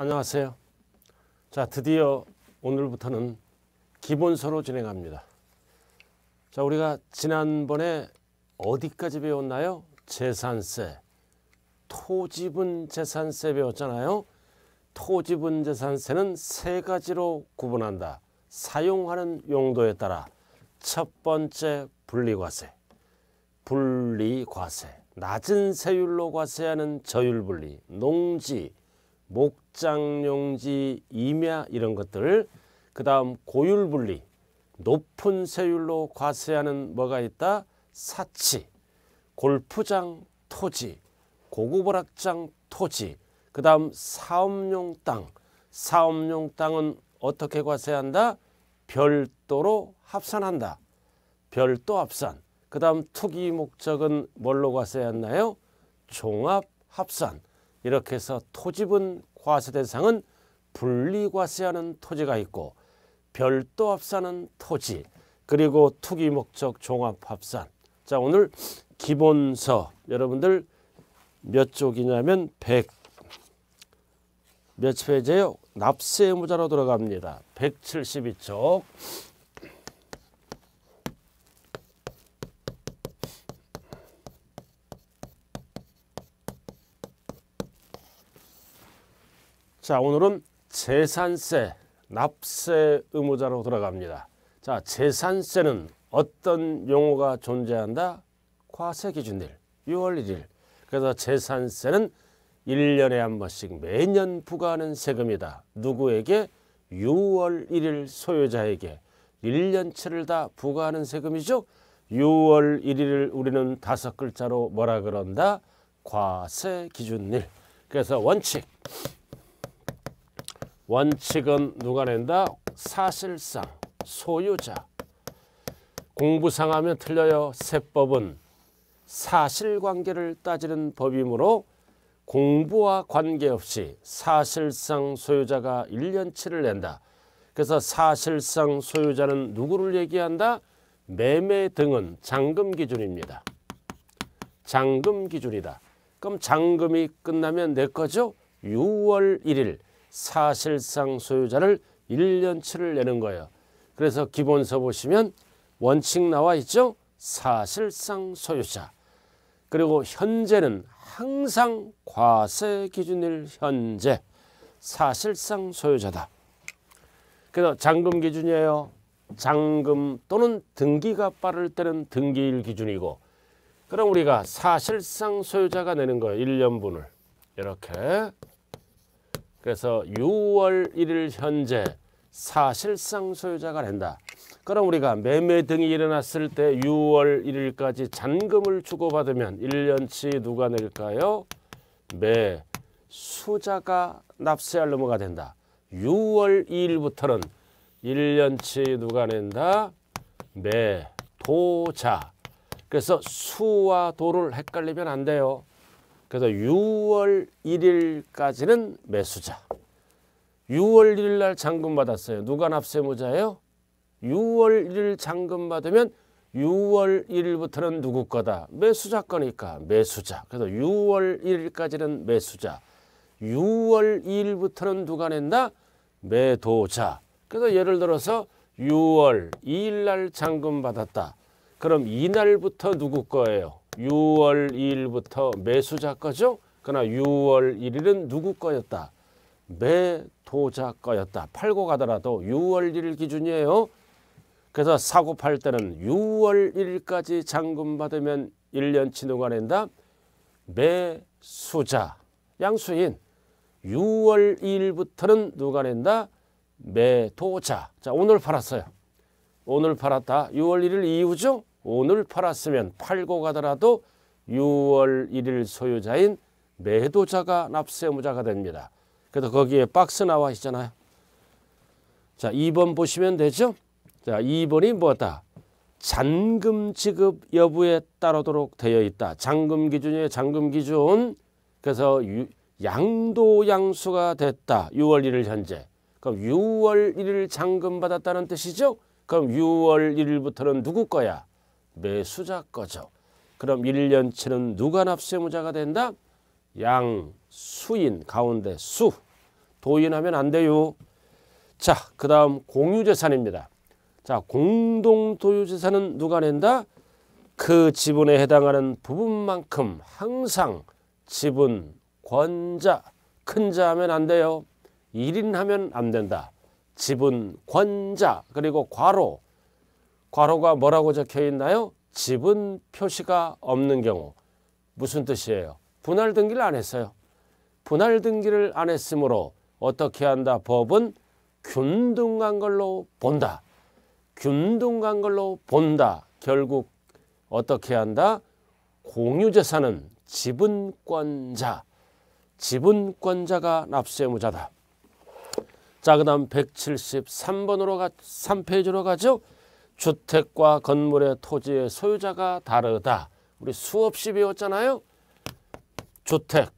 안녕하세요. 자, 드디어 오늘부터는 기본서로 진행합니다. 자, 우리가 지난번에 어디까지 배웠나요? 재산세. 토지분 재산세 배웠잖아요. 토지분 재산세는 세 가지로 구분한다. 사용하는 용도에 따라 첫 번째 분리과세. 분리과세. 낮은 세율로 과세하는 저율분리, 농지, 목 낙장용지, 임야 이런 것들 그 다음 고율분리 높은 세율로 과세하는 뭐가 있다? 사치, 골프장 토지, 고급버락장 토지, 그 다음 사업용 땅, 사업용 땅은 어떻게 과세한다? 별도로 합산한다. 별도 합산. 그 다음 투기 목적은 뭘로 과세했나요? 종합 합산. 이렇게 해서 토지분 과세 대상은 분리과세하는 토지가 있고 별도 합산은 토지 그리고 투기 목적 종합 합산 자 오늘 기본서 여러분들 몇 쪽이냐면 100몇페이지요 납세 의무자로 들어갑니다. 172쪽 자 오늘은 재산세 납세 의무자로 들어갑니다. 자 재산세는 어떤 용어가 존재한다? 과세 기준일 6월 1일 그래서 재산세는 1년에 한 번씩 매년 부과하는 세금이다. 누구에게? 6월 1일 소유자에게 1년치를 다 부과하는 세금이죠. 6월 1일을 우리는 다섯 글자로 뭐라 그런다? 과세 기준일. 그래서 원칙 원칙은 누가 낸다? 사실상 소유자. 공부상 하면 틀려요. 세법은 사실관계를 따지는 법이므로 공부와 관계없이 사실상 소유자가 1년치를 낸다. 그래서 사실상 소유자는 누구를 얘기한다? 매매 등은 잔금 기준입니다. 잔금 기준이다. 그럼 잔금이 끝나면 내 거죠? 6월 1일 사실상 소유자를 1년치를 내는 거예요. 그래서 기본서 보시면 원칙 나와 있죠. 사실상 소유자. 그리고 현재는 항상 과세 기준일 현재 사실상 소유자다. 그래서 잔금 기준이에요. 잔금 또는 등기가 빠를 때는 등기일 기준이고 그럼 우리가 사실상 소유자가 내는 거예요. 1년분을. 이렇게 그래서 6월 1일 현재 사실상 소유자가 된다. 그럼 우리가 매매 등이 일어났을 때 6월 1일까지 잔금을 주고받으면 1년치 누가 낼까요? 매 수자가 납세할 의무가 된다. 6월 2일부터는 1년치 누가 낸다? 매 도자. 그래서 수와 도를 헷갈리면 안 돼요. 그래서 6월 1일까지는 매수자. 6월 1일 날 잔금 받았어요. 누가 납세무자예요? 6월 1일 잔금 받으면 6월 1일부터는 누구 거다? 매수자 거니까 매수자. 그래서 6월 1일까지는 매수자. 6월 2일부터는 누가 낸다? 매도자. 그래서 예를 들어서 6월 2일 날 잔금 받았다. 그럼 이날부터 누구 거예요? 6월 2일부터 매수자 거죠. 그러나 6월 1일은 누구 거였다? 매도자 거였다. 팔고 가더라도 6월 1일 기준이에요. 그래서 사고 팔 때는 6월 1일까지 잔금 받으면 1년치 누가 낸다? 매수자, 양수인. 6월 1일부터는 누가 낸다? 매도자. 자, 오늘 팔았어요. 오늘 팔았다. 6월 1일 이후죠? 오늘 팔았으면 팔고 가더라도 6월 1일 소유자인 매도자가 납세 무자가 됩니다. 그래서 거기에 박스 나와 있잖아요. 자, 2번 보시면 되죠? 자, 2번이 뭐다? 잔금 지급 여부에 따르도록 되어 있다. 잔금 기준이에요. 잔금 기준. 그래서 유, 양도 양수가 됐다. 6월 1일 현재. 그럼 6월 1일 잔금 받았다는 뜻이죠? 그럼 6월 1일부터는 누구 거야? 매수자 거죠. 그럼 1년치는 누가 납세무자가 된다? 양, 수인, 가운데 수. 도인하면 안 돼요. 자, 그 다음 공유재산입니다. 자, 공동도유재산은 누가 낸다? 그 지분에 해당하는 부분만큼 항상 지분, 권자, 큰자 하면 안 돼요. 1인 하면 안 된다. 지분, 권자, 그리고 과로, 괄호가 뭐라고 적혀 있나요? 집은 표시가 없는 경우 무슨 뜻이에요? 분할 등기를 안 했어요. 분할 등기를 안 했으므로 어떻게 한다? 법은 균등한 걸로 본다. 균등한 걸로 본다. 결국 어떻게 한다? 공유재산은 지분권자, 지분권자가 납세무자다 자, 그 다음 173번으로 가, 3페이지로 가죠. 주택과 건물의 토지의 소유자가 다르다. 우리 수없이 배웠잖아요. 주택.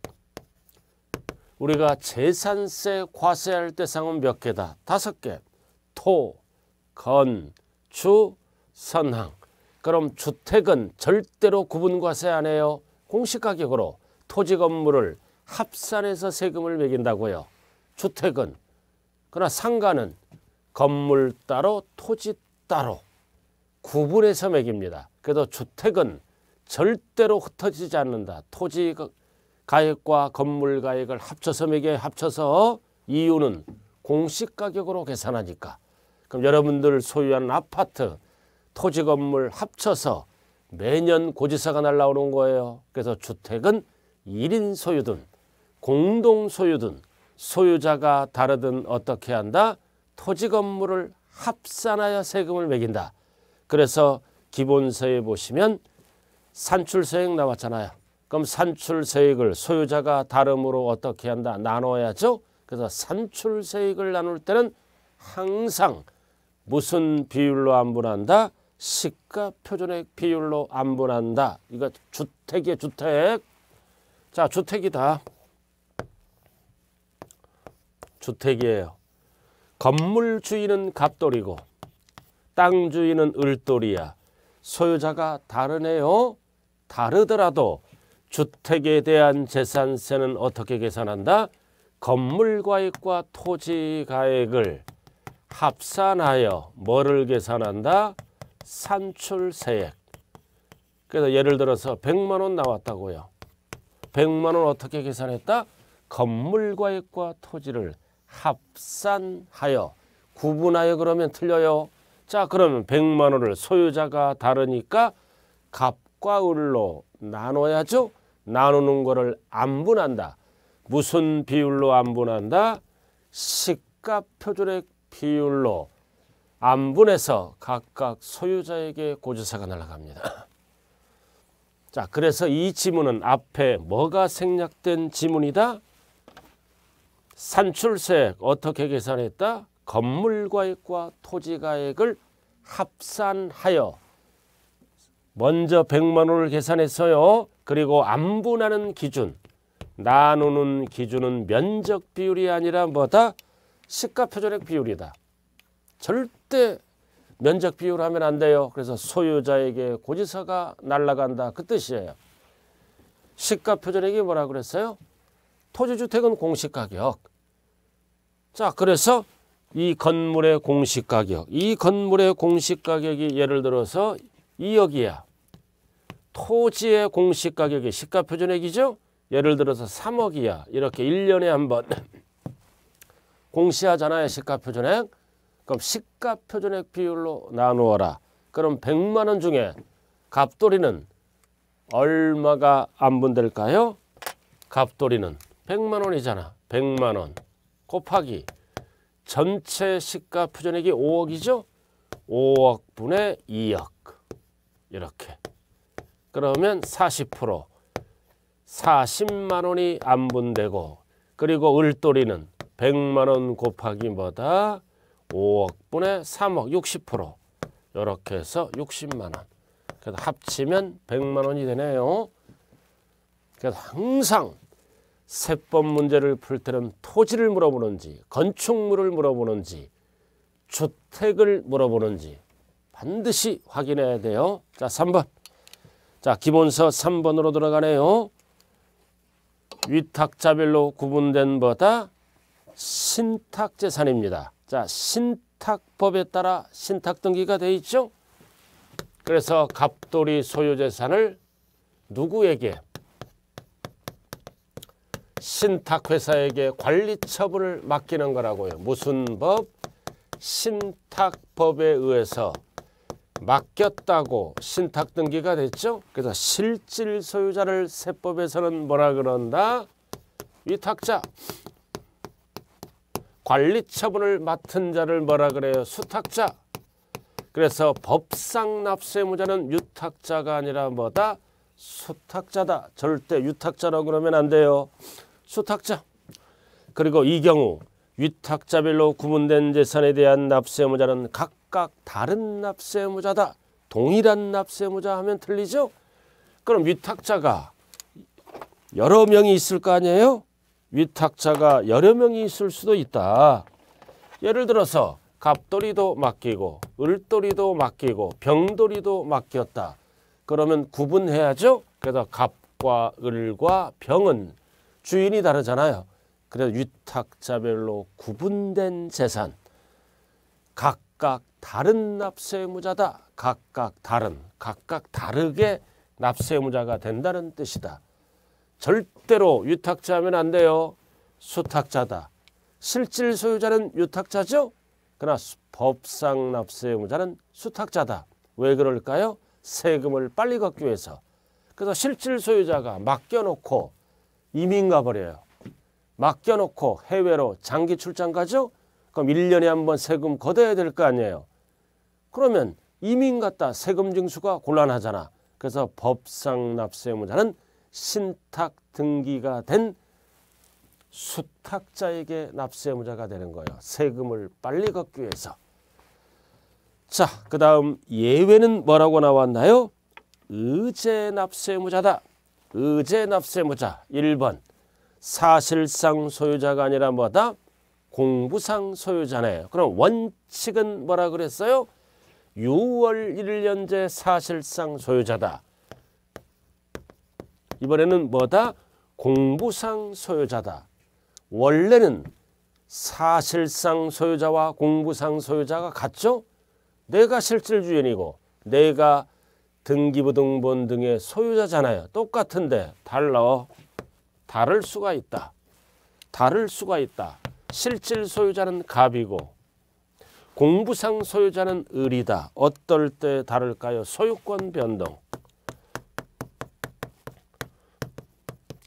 우리가 재산세 과세할 대상은 몇 개다? 다섯 개. 토, 건, 주, 선항. 그럼 주택은 절대로 구분과세 안 해요. 공시가격으로 토지 건물을 합산해서 세금을 매긴다고요. 주택은. 그러나 상가는 건물 따로 토지 따로. 구분해서 매깁니다. 그래서 주택은 절대로 흩어지지 않는다. 토지 가액과 건물 가액을 합쳐서 매겨 합쳐서 이유는 공시가격으로 계산하니까. 그럼 여러분들 소유한 아파트, 토지 건물 합쳐서 매년 고지서가 날라오는 거예요. 그래서 주택은 1인 소유든 공동 소유든 소유자가 다르든 어떻게 한다? 토지 건물을 합산하여 세금을 매긴다. 그래서 기본서에 보시면 산출세액 나왔잖아요. 그럼 산출세액을 소유자가 다름으로 어떻게 한다? 나눠야죠. 그래서 산출세액을 나눌 때는 항상 무슨 비율로 안분한다? 시가표준액 비율로 안분한다. 이거 주택이에 주택. 자 주택이다. 주택이에요. 건물 주인은 갑돌이고 땅 주인은 을돌이야. 소유자가 다르네요. 다르더라도 주택에 대한 재산세는 어떻게 계산한다? 건물과액과 토지가액을 합산하여 뭐를 계산한다? 산출세액. 그래서 예를 들어서 100만 원 나왔다고요. 100만 원 어떻게 계산했다? 건물과액과 토지를 합산하여 구분하여 그러면 틀려요. 자 그러면 100만 원을 소유자가 다르니까 갑과 을로 나눠야죠. 나누는 거를 안 분한다. 무슨 비율로 안 분한다? 시가 표준액 비율로 안 분해서 각각 소유자에게 고지사가 날아갑니다. 자, 그래서 이 지문은 앞에 뭐가 생략된 지문이다? 산출세 어떻게 계산했다? 건물가액과 토지가액을 합산하여 먼저 100만 원을 계산했어요. 그리고 안분하는 기준, 나누는 기준은 면적 비율이 아니라 뭐다? 시가표준액 비율이다. 절대 면적 비율 하면 안 돼요. 그래서 소유자에게 고지서가 날라간다. 그 뜻이에요. 시가표준액이 뭐라 그랬어요? 토지주택은 공시가격. 자, 그래서 이 건물의 공시 가격. 이 건물의 공시 가격이 예를 들어서 2억이야. 토지의 공시 가격이 시가표준액이죠. 예를 들어서 3억이야. 이렇게 1년에 한 번 공시하잖아요. 시가표준액. 그럼 시가표준액 비율로 나누어라. 그럼 100만 원 중에 갑돌이는 얼마가 안분될까요? 갑돌이는 100만 원이잖아. 100만 원 곱하기 전체 시가 표준액이 5억이죠? 5억분의 2억 이렇게 그러면 40% 40만 원이 안분되고 그리고 을돌이는 100만 원 곱하기 뭐다 5억분의 3억 60% 이렇게 해서 60만 원 그래서 합치면 100만 원이 되네요 그래서 항상 세법 문제를 풀 때는 토지를 물어보는지 건축물을 물어보는지 주택을 물어보는지 반드시 확인해야 돼요. 자 3번 자 기본서 3번으로 들어가네요. 위탁자별로 구분된 보다 신탁재산입니다. 자 신탁법에 따라 신탁등기가 돼 있죠. 그래서 갑돌이 소유재산을 누구에게 신탁회사에게 관리 처분을 맡기는 거라고요. 무슨 법? 신탁법에 의해서 맡겼다고 신탁 등기가 됐죠. 그래서 실질 소유자를 세법에서는 뭐라 그런다? 위탁자. 관리 처분을 맡은 자를 뭐라 그래요? 수탁자. 그래서 법상 납세무자는 유탁자가 아니라 뭐다? 수탁자다. 절대 유탁자라고 그러면 안 돼요. 수탁자 그리고 이 경우 위탁자별로 구분된 재산에 대한 납세의무자는 각각 다른 납세의무자다. 동일한 납세의무자 하면 틀리죠? 그럼 위탁자가 여러 명이 있을 거 아니에요? 위탁자가 여러 명이 있을 수도 있다. 예를 들어서 갑돌이도 맡기고 을돌이도 맡기고 병돌이도 맡겼다. 그러면 구분해야죠. 그래서 갑과 을과 병은 주인이 다르잖아요. 그래서 위탁자별로 구분된 재산 각각 다른 납세 의무자다. 각각 다른 각각 다르게 납세 의무자가 된다는 뜻이다. 절대로 위탁자 하면 안 돼요. 수탁자다. 실질 소유자는 유탁자죠. 그러나 법상 납세 의무자는 수탁자다. 왜 그럴까요? 세금을 빨리 걷기 위해서. 그래서 실질 소유자가 맡겨놓고 이민 가버려요. 맡겨놓고 해외로 장기 출장 가죠? 그럼 1년에 한 번 세금 걷어야 될 거 아니에요. 그러면 이민 갔다 세금 징수가 곤란하잖아. 그래서 법상 납세 의무자는 신탁 등기가 된 수탁자에게 납세 의무자가 되는 거예요. 세금을 빨리 걷기 위해서. 자, 그 다음 예외는 뭐라고 나왔나요? 의제 납세 의무자다. 의제 납세 무자 1번 사실상 소유자가 아니라 뭐다? 공부상 소유자네 그럼 원칙은 뭐라 그랬어요? 6월 1일 현재 사실상 소유자다. 이번에는 뭐다? 공부상 소유자다. 원래는 사실상 소유자와 공부상 소유자가 같죠? 내가 실질주인이고 내가 등기부등본 등의 소유자잖아요. 똑같은데 달러 다를 수가 있다. 다를 수가 있다. 실질 소유자는 갑이고 공부상 소유자는 을이다. 어떨 때 다를까요? 소유권 변동.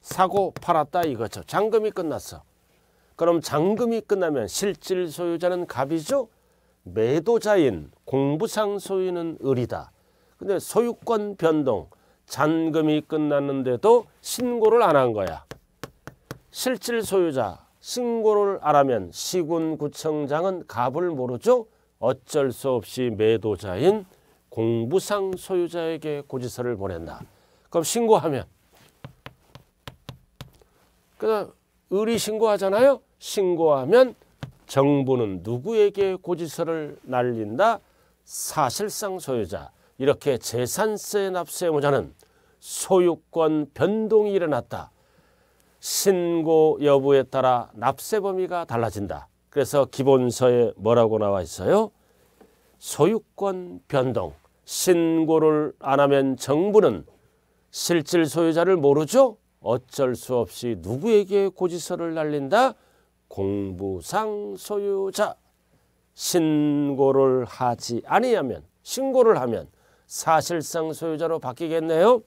사고 팔았다 이거죠. 잔금이 끝났어. 그럼 잔금이 끝나면 실질 소유자는 갑이죠. 매도자인 공부상 소유는 을이다. 근데 소유권 변동 잔금이 끝났는데도 신고를 안 한 거야. 실질 소유자 신고를 안 하면 시군구청장은 갑을 모르죠. 어쩔 수 없이 매도자인 공부상 소유자에게 고지서를 보낸다. 그럼 신고하면 그래 의리 신고하잖아요. 신고하면 정부는 누구에게 고지서를 날린다? 사실상 소유자 이렇게 재산세 납세의무자는 소유권 변동이 일어났다. 신고 여부에 따라 납세 범위가 달라진다. 그래서 기본서에 뭐라고 나와 있어요? 소유권 변동. 신고를 안 하면 정부는 실질 소유자를 모르죠? 어쩔 수 없이 누구에게 고지서를 날린다? 공부상 소유자. 신고를 하지 아니하면 신고를 하면 사실상 소유자로 바뀌겠네요.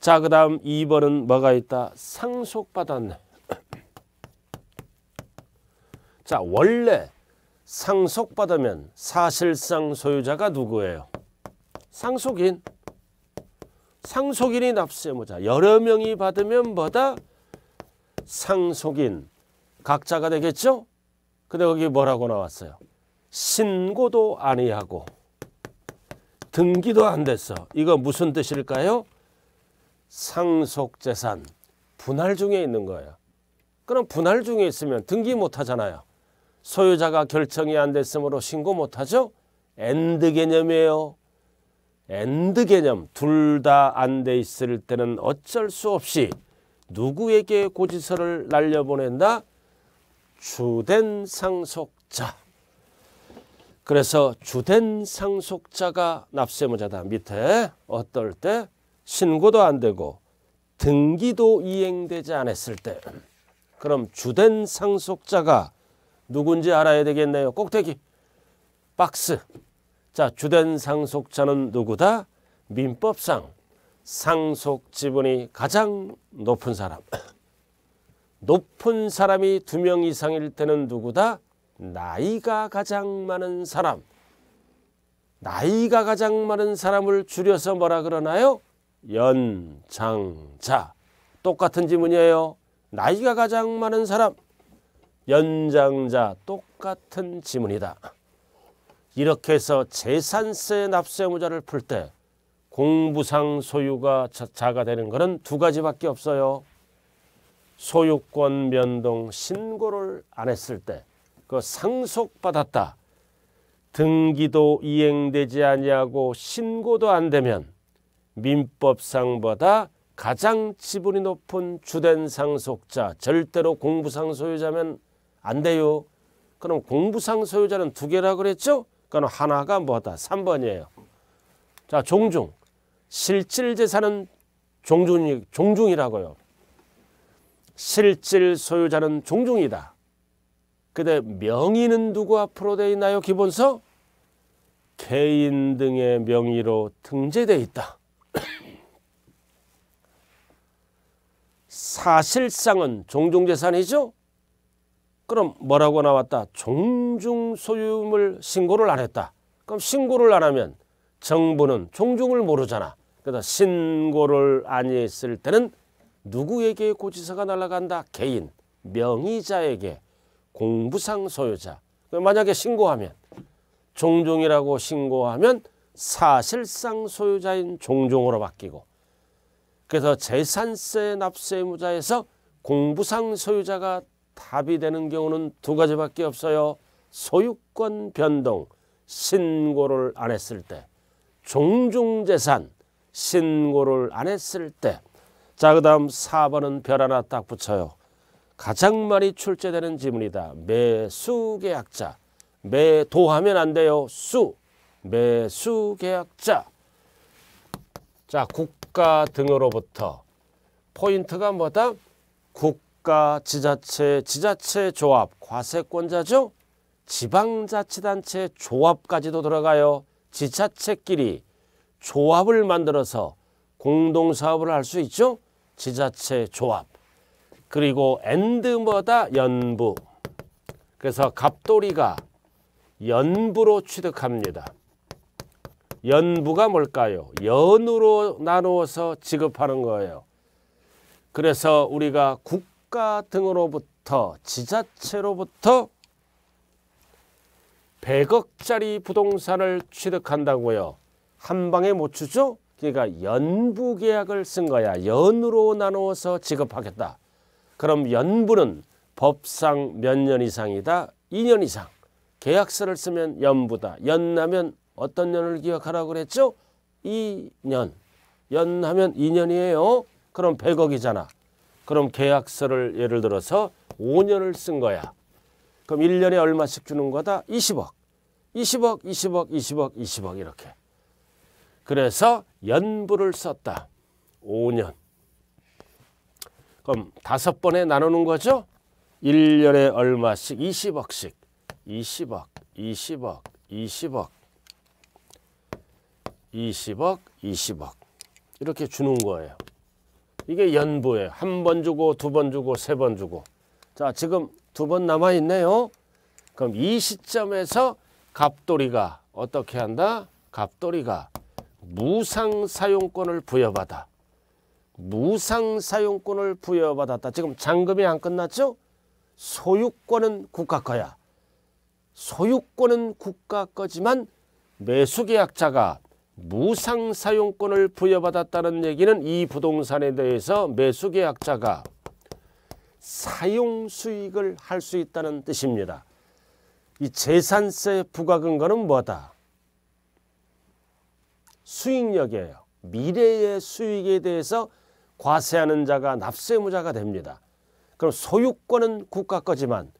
자, 그 다음 2번은 뭐가 있다? 상속받았네. 자, 원래 상속받으면 사실상 소유자가 누구예요? 상속인. 상속인이 납세의자 뭐 여러 명이 받으면 뭐다? 상속인. 각자가 되겠죠? 근데 여기 뭐라고 나왔어요? 신고도 아니하고 등기도 안 됐어. 이거 무슨 뜻일까요? 상속재산 분할 중에 있는 거예요. 그럼 분할 중에 있으면 등기 못하잖아요. 소유자가 결정이 안 됐으므로 신고 못하죠. 엔드 개념이에요. 엔드 개념 둘 다 안 돼 있을 때는 어쩔 수 없이 누구에게 고지서를 날려보낸다? 주된 상속자. 그래서 주된 상속자가 납세무자다. 밑에 어떨 때 신고도 안 되고 등기도 이행되지 않았을 때 그럼 주된 상속자가 누군지 알아야 되겠네요. 꼭대기 박스 자 주된 상속자는 누구다? 민법상 상속 지분이 가장 높은 사람 높은 사람이 두 명 이상일 때는 누구다? 나이가 가장 많은 사람 나이가 가장 많은 사람을 줄여서 뭐라 그러나요? 연장자 똑같은 지문이에요 나이가 가장 많은 사람 연장자 똑같은 지문이다 이렇게 해서 재산세 납세무자를 풀 때 공부상 소유가 자가 되는 것은 두 가지밖에 없어요 소유권 변동 신고를 안 했을 때그 상속받았다. 등기도 이행되지 아니하고 신고도 안 되면 민법상보다 가장 지분이 높은 주된 상속자 절대로 공부상 소유자면 안 돼요. 그럼 공부상 소유자는 두 개라 그랬죠? 그럼 하나가 뭐다? 3번이에요. 자, 종중. 실질 재산은 종중 종중이라고요. 실질 소유자는 종중이다. 그데 명의는 누구 앞으로 돼 있나요? 기본서 개인 등의 명의로 등재돼 있다. 사실상은 종종재산이죠. 그럼 뭐라고 나왔다? 종중소유물 신고를 안 했다. 그럼 신고를 안 하면 정부는 종중을 모르잖아. 그래서 신고를 안 했을 때는 누구에게 고지서가 날아간다? 개인, 명의자에게. 공부상 소유자. 그 만약에 신고하면 종종이라고 신고하면 사실상 소유자인 종종으로 바뀌고 그래서 재산세 납세 무자에서 공부상 소유자가 답이 되는 경우는 두 가지밖에 없어요. 소유권 변동, 신고를 안 했을 때, 종종재산, 신고를 안 했을 때, 자, 그 다음 4번은 별 하나 딱 붙여요. 가장 많이 출제되는 지문이다. 매수계약자. 매도하면 안 돼요. 수. 매수계약자. 자, 국가 등으로부터 포인트가 뭐다? 국가, 지자체, 지자체 조합, 과세권자죠? 지방자치단체 조합까지도 들어가요. 지자체끼리 조합을 만들어서 공동사업을 할 수 있죠? 지자체 조합. 그리고 엔드보다 연부. 그래서 갑돌이가 연부로 취득합니다. 연부가 뭘까요? 연으로 나누어서 지급하는 거예요. 그래서 우리가 국가 등으로부터 지자체로부터 100억짜리 부동산을 취득한다고요. 한 방에 못 주죠? 그러니까 연부 계약을 쓴 거야. 연으로 나누어서 지급하겠다. 그럼 연부는 법상 몇 년 이상이다. 2년 이상. 계약서를 쓰면 연부다. 연하면 어떤 년을 기억하라고 그랬죠? 2년. 연하면 2년이에요. 그럼 100억이잖아. 그럼 계약서를 예를 들어서 5년을 쓴 거야. 그럼 1년에 얼마씩 주는 거다? 20억. 20억, 20억, 20억, 20억 이렇게. 그래서 연부를 썼다. 5년. 그럼 다섯 번에 나누는 거죠? 1년에 얼마씩? 20억씩. 20억, 20억, 20억. 20억, 20억. 이렇게 주는 거예요. 이게 연보예요. 한 번 주고, 두 번 주고, 세 번 주고. 자, 지금 두 번 남아있네요. 그럼 이 시점에서 갑돌이가 어떻게 한다? 갑돌이가 무상 사용권을 부여받아. 무상 사용권을 부여받았다. 지금 잔금이 안 끝났죠? 소유권은 국가 거야. 소유권은 국가 거지만 매수계약자가 무상 사용권을 부여받았다는 얘기는 이 부동산에 대해서 매수계약자가 사용 수익을 할 수 있다는 뜻입니다. 이 재산세 부과 근거는 뭐다? 수익력이에요. 미래의 수익에 대해서 과세하는 자가 납세무자가 됩니다. 그럼 소유권은 국가 거지만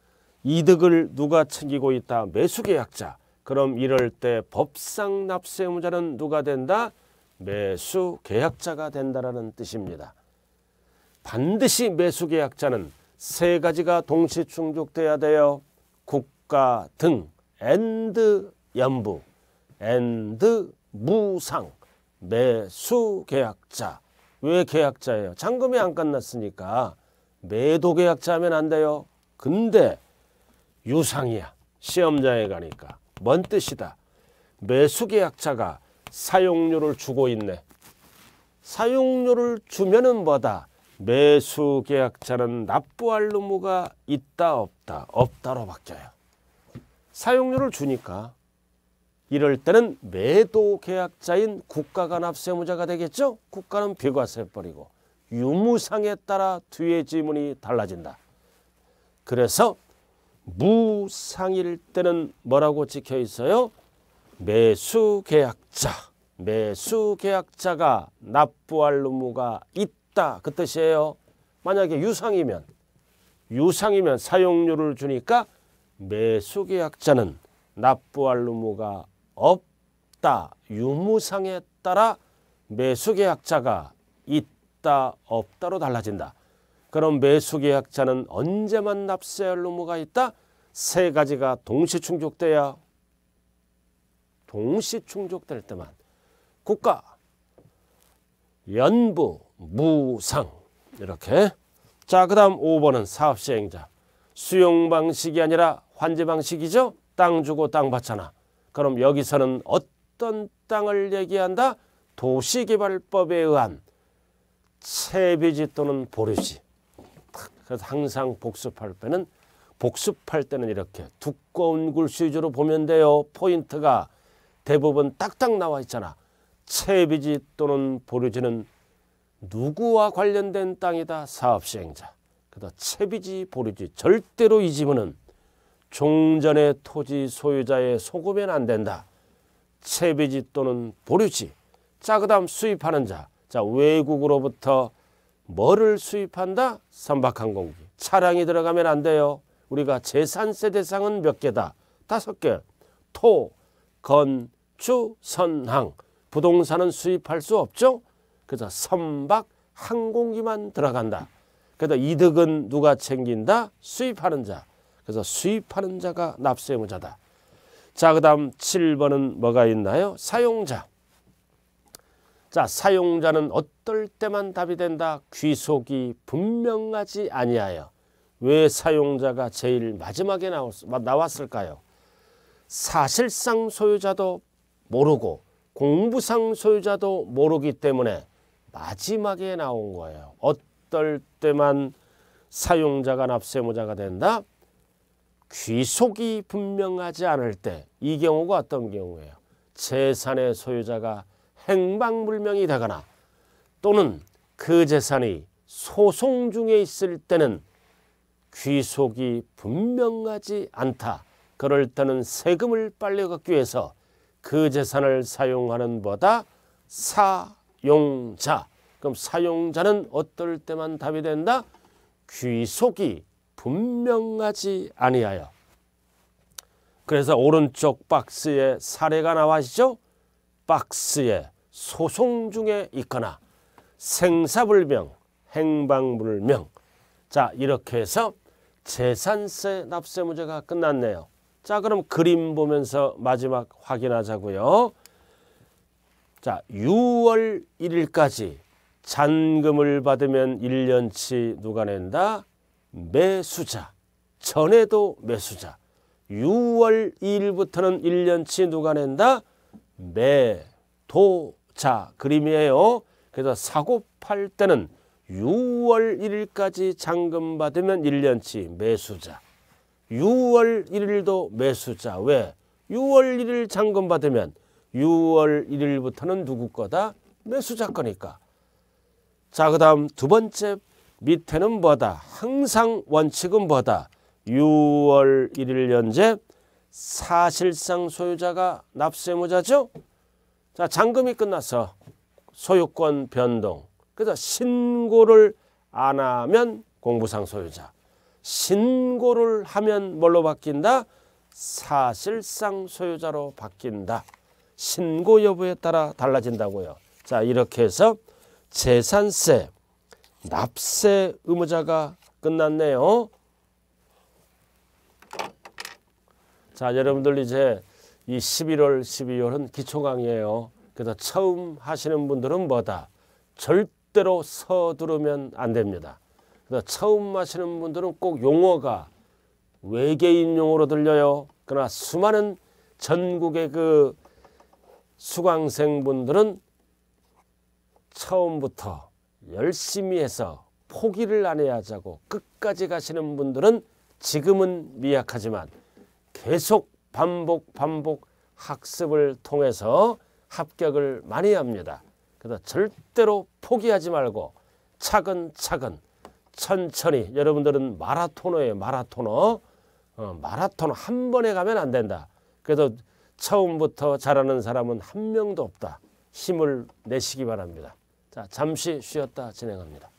이득을 누가 챙기고 있다 매수계약자 그럼 이럴 때 법상 납세의무자는 누가 된다? 매수계약자가 된다라는 뜻입니다. 반드시 매수계약자는 세 가지가 동시 충족돼야 돼요. 국가 등 엔드 연부 엔드 무상 매수계약자 왜 계약자예요? 잔금이 안 끝났으니까 매도 계약자 하면 안 돼요. 근데 유상이야. 시험장에 가니까. 뭔 뜻이다. 매수 계약자가 사용료를 주고 있네. 사용료를 주면은 뭐다. 매수 계약자는 납부할 의무가 있다 없다 없다로 바뀌어요. 사용료를 주니까 이럴 때는 매도 계약자인 국가가 납세무자가 되겠죠. 국가는 비과세해버고 유무상에 따라 뒤에 지문이 달라진다. 그래서 무상일 때는 뭐라고 찍혀 있어요? 매수 계약자. 매수 계약자가 납부할 의무가 있다. 그 뜻이에요. 만약에 유상이면 유상이면 사용료를 주니까 매수 계약자는 납부할 의무가 없다 유무상에 따라 매수계약자가 있다 없다로 달라진다. 그럼 매수계약자는 언제만 납세할 의무가 있다? 세 가지가 동시 충족돼야 동시 충족될 때만 국가, 연부, 무상 이렇게 자그 다음 5번은 사업시행자 수용방식이 아니라 환지방식이죠? 땅 주고 땅 받잖아. 그럼 여기서는 어떤 땅을 얘기한다? 도시개발법에 의한 채비지 또는 보류지. 그래서 항상 복습할 때는 복습할 때는 이렇게 두꺼운 글씨 위주로 보면 돼요. 포인트가 대부분 딱딱 나와 있잖아. 채비지 또는 보류지는 누구와 관련된 땅이다? 사업시행자. 그다 채비지 보류지 절대로 이 지문은 종전의 토지 소유자의 소급엔 안 된다. 채비지 또는 보류지, 자 그다음 수입하는 자, 자 외국으로부터 뭐를 수입한다? 선박항공기. 차량이 들어가면 안 돼요. 우리가 재산세 대상은 몇 개다? 다섯 개. 토, 건, 주, 선항. 부동산은 수입할 수 없죠. 그래서 선박, 항공기만 들어간다. 그래서 이득은 누가 챙긴다? 수입하는 자. 그래서 수입하는 자가 납세 의무자다. 자, 그 다음 7번은 뭐가 있나요? 사용자. 자, 사용자는 어떨 때만 답이 된다. 귀속이 분명하지 아니하여. 왜 사용자가 제일 마지막에 나왔을까요? 사실상 소유자도 모르고 공부상 소유자도 모르기 때문에 마지막에 나온 거예요. 어떨 때만 사용자가 납세모자가 된다. 귀속이 분명하지 않을 때 이 경우가 어떤 경우예요? 재산의 소유자가 행방불명이 되거나 또는 그 재산이 소송 중에 있을 때는 귀속이 분명하지 않다. 그럴 때는 세금을 빨리 걷기 위해서 그 재산을 사용하는 보다 사용자 그럼 사용자는 어떨 때만 답이 된다? 귀속이 분명하지 아니하여 그래서 오른쪽 박스에 사례가 나와 있죠. 박스에 소송 중에 있거나 생사불명, 행방불명 자 이렇게 해서 재산세 납세 문제가 끝났네요. 자 그럼 그림 보면서 마지막 확인하자고요. 자 6월 1일까지 잔금을 받으면 1년치 누가 낸다? 매수자, 전에도 매수자. 6월 2일부터는 1년치 누가 낸다? 매도자 그림이에요. 그래서 사고 팔 때는 6월 1일까지 잔금 받으면 1년치 매수자. 6월 1일도 매수자. 왜? 6월 1일 잔금 받으면 6월 1일부터는 누구 거다? 매수자 거니까. 자, 그 다음 두 번째 밑에는 뭐다? 항상 원칙은 뭐다? 6월 1일 현재 사실상 소유자가 납세무자죠? 자, 잔금이 끝나서 소유권 변동. 그래서 신고를 안 하면 공부상 소유자. 신고를 하면 뭘로 바뀐다? 사실상 소유자로 바뀐다. 신고 여부에 따라 달라진다고요. 자, 이렇게 해서 재산세, 납세 의무자가 끝났네요. 자 여러분들 이제 이 11월 12월은 기초강의예요. 그래서 처음 하시는 분들은 뭐다? 절대로 서두르면 안 됩니다. 그래서 처음 하시는 분들은 꼭 용어가 외계인 용어로 들려요. 그러나 수많은 전국의 그 수강생분들은 처음부터 열심히 해서 포기를 안 해야 하고 끝까지 가시는 분들은 지금은 미약하지만 계속 반복 반복 학습을 통해서 합격을 많이 합니다. 그래서 절대로 포기하지 말고 차근차근 천천히 여러분들은 마라토너예요. 마라토너. 어, 마라톤 한 번에 가면 안 된다. 그래서 처음부터 잘하는 사람은 한 명도 없다. 힘을 내시기 바랍니다. 자, 잠시 쉬었다 진행합니다.